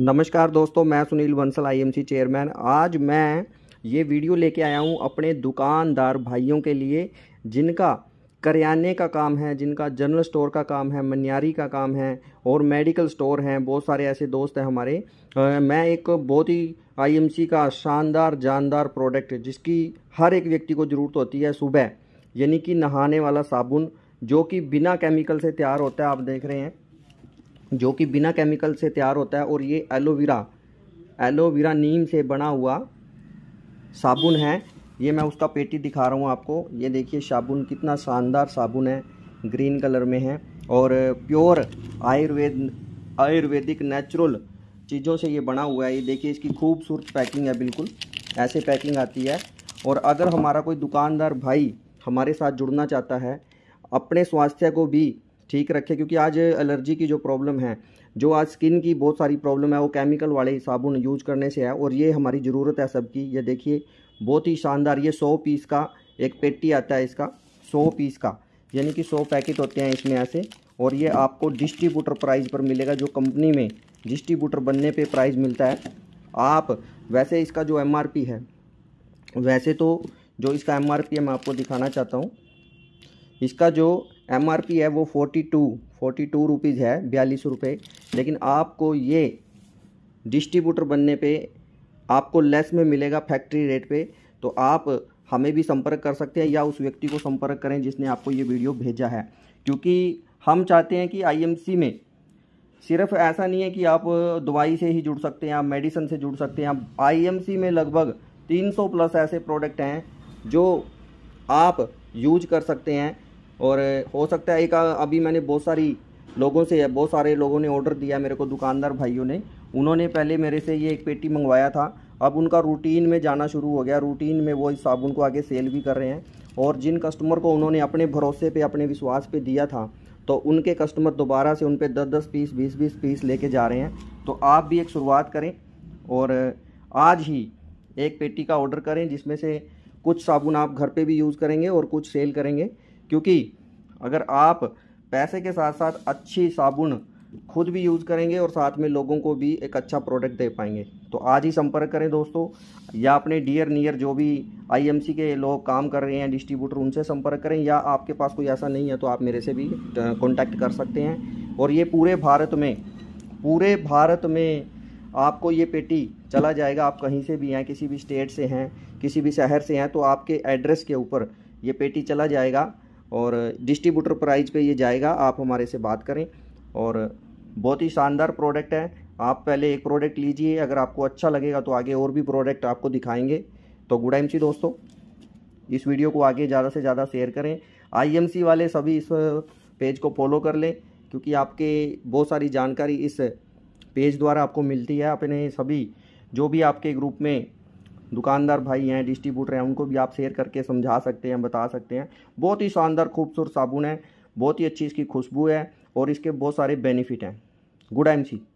नमस्कार दोस्तों मैं सुनील बंसल आईएमसी चेयरमैन आज मैं ये वीडियो लेके आया हूँ अपने दुकानदार भाइयों के लिए जिनका करियाने का काम है जिनका जनरल स्टोर का काम है मनियारी का काम है और मेडिकल स्टोर हैं बहुत सारे ऐसे दोस्त हैं हमारे मैं एक बहुत ही आईएमसी का शानदार जानदार प्रोडक्ट जिसकी हर एक व्यक्ति को ज़रूरत होती है सुबह यानी कि नहाने वाला साबुन जो कि बिना केमिकल से तैयार होता है आप देख रहे हैं जो कि बिना केमिकल से तैयार होता है और ये एलोवेरा एलोवेरा नीम से बना हुआ साबुन है ये मैं उसका पेटी दिखा रहा हूँ आपको ये देखिए साबुन कितना शानदार साबुन है ग्रीन कलर में है और प्योर आयुर्वेद आयुर्वेदिक नेचुरल चीज़ों से ये बना हुआ है ये देखिए इसकी खूबसूरत पैकिंग है बिल्कुल ऐसे पैकिंग आती है और अगर हमारा कोई दुकानदार भाई हमारे साथ जुड़ना चाहता है अपने स्वास्थ्य को भी ठीक रखे क्योंकि आज एलर्जी की जो प्रॉब्लम है जो आज स्किन की बहुत सारी प्रॉब्लम है वो केमिकल वाले साबुन यूज करने से है और ये हमारी ज़रूरत है सबकी ये देखिए बहुत ही शानदार ये सौ पीस का एक पेटी आता है इसका सौ पीस का यानी कि सौ पैकेट होते हैं इसमें ऐसे और ये आपको डिस्ट्रीब्यूटर प्राइस पर मिलेगा जो कंपनी में डिस्ट्रीब्यूटर बनने पे प्राइस मिलता है आप वैसे इसका जो एमआरपी है वैसे तो जो इसका एमआरपी है मैं आपको दिखाना चाहता हूँ इसका जो एम आर पी है वो forty two forty two rupees है बयालीस रुपये लेकिन आपको ये डिस्ट्रीब्यूटर बनने पे आपको लेस में मिलेगा फैक्ट्री रेट पे तो आप हमें भी संपर्क कर सकते हैं या उस व्यक्ति को संपर्क करें जिसने आपको ये वीडियो भेजा है क्योंकि हम चाहते हैं कि आईएमसी में सिर्फ ऐसा नहीं है कि आप दवाई से ही जुड़ सकते हैं आप मेडिसन से जुड़ सकते हैं आप आईएमसी में लगभग तीन प्लस ऐसे प्रोडक्ट हैं जो आप यूज कर सकते हैं और हो सकता है एक अभी मैंने बहुत सारी लोगों से बहुत सारे लोगों ने ऑर्डर दिया मेरे को दुकानदार भाइयों ने उन्होंने पहले मेरे से ये एक पेटी मंगवाया था अब उनका रूटीन में जाना शुरू हो गया रूटीन में वो इस साबुन को आगे सेल भी कर रहे हैं और जिन कस्टमर को उन्होंने अपने भरोसे पे अपने विश्वास पे दिया था तो उनके कस्टमर दोबारा से उन पर दस दस पीस बीस बीस पीस लेके जा रहे हैं तो आप भी एक शुरुआत करें और आज ही एक पेटी का ऑर्डर करें जिसमें से कुछ साबुन आप घर पर भी यूज़ करेंगे और कुछ सेल करेंगे क्योंकि अगर आप पैसे के साथ साथ अच्छी साबुन खुद भी यूज़ करेंगे और साथ में लोगों को भी एक अच्छा प्रोडक्ट दे पाएंगे तो आज ही संपर्क करें दोस्तों या अपने डियर नियर जो भी आईएमसी के लोग काम कर रहे हैं डिस्ट्रीब्यूटर उनसे संपर्क करें या आपके पास कोई ऐसा नहीं है तो आप मेरे से भी कॉन्टैक्ट कर सकते हैं और ये पूरे भारत में पूरे भारत में आपको ये पेटी चला जाएगा आप कहीं से भी हैं किसी भी स्टेट से हैं किसी भी शहर से हैं तो आपके एड्रेस के ऊपर ये पेटी चला जाएगा और डिस्ट्रीब्यूटर प्राइस पे ये जाएगा आप हमारे से बात करें और बहुत ही शानदार प्रोडक्ट है आप पहले एक प्रोडक्ट लीजिए अगर आपको अच्छा लगेगा तो आगे और भी प्रोडक्ट आपको दिखाएंगे तो गुड एम दोस्तों इस वीडियो को आगे ज़्यादा से ज़्यादा शेयर करें आई वाले सभी इस पेज को फॉलो कर लें क्योंकि आपके बहुत सारी जानकारी इस पेज द्वारा आपको मिलती है अपने सभी जो भी आपके ग्रुप में दुकानदार भाई हैं डिस्ट्रीब्यूटर हैं उनको भी आप शेयर करके समझा सकते हैं बता सकते हैं बहुत ही शानदार खूबसूरत साबुन है बहुत ही अच्छी इसकी खुशबू है और इसके बहुत सारे बेनिफिट हैं गुड एम सी